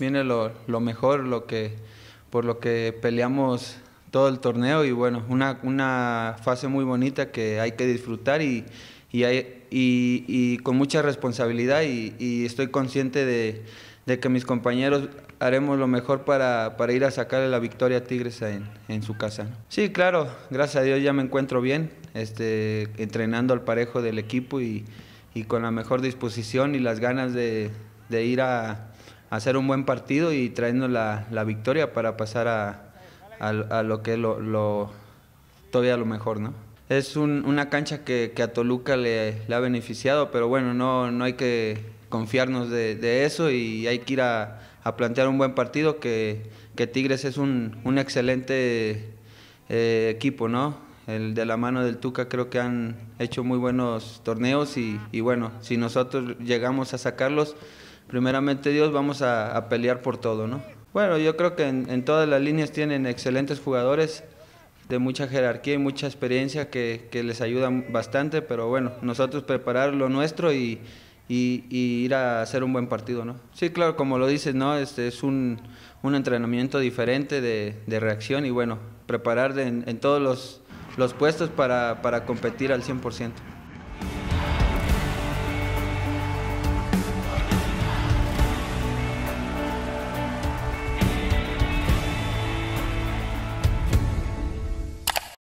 viene lo, lo mejor, lo que, por lo que peleamos todo el torneo y bueno, una, una fase muy bonita que hay que disfrutar y, y, con mucha responsabilidad y, estoy consciente de, que mis compañeros haremos lo mejor para, ir a sacarle la victoria a Tigres en, su casa. Sí, claro, gracias a Dios ya me encuentro bien, este, entrenando al parejo del equipo y, con la mejor disposición y las ganas de ir a hacer un buen partido y traernos la, victoria para pasar a, lo que es lo, todavía lo mejor, ¿no? Es un, una cancha que, a Toluca le, ha beneficiado, pero bueno, no, no hay que confiarnos de, eso y hay que ir a, plantear un buen partido, que, Tigres es un, excelente eh, equipo, ¿no? El de la mano del Tuca creo que han hecho muy buenos torneos y, y bueno, si nosotros llegamos a sacarlos, primeramente Dios, vamos a, pelear por todo, ¿no? Bueno, yo creo que en, todas las líneas tienen excelentes jugadores de mucha jerarquía y mucha experiencia que, les ayudan bastante, pero bueno, nosotros preparar lo nuestro y, ir a hacer un buen partido, ¿no? Sí, claro, como lo dices, ¿no? Este es un, entrenamiento diferente de, reacción y bueno, preparar en, todos los, puestos para, para competir al 100%.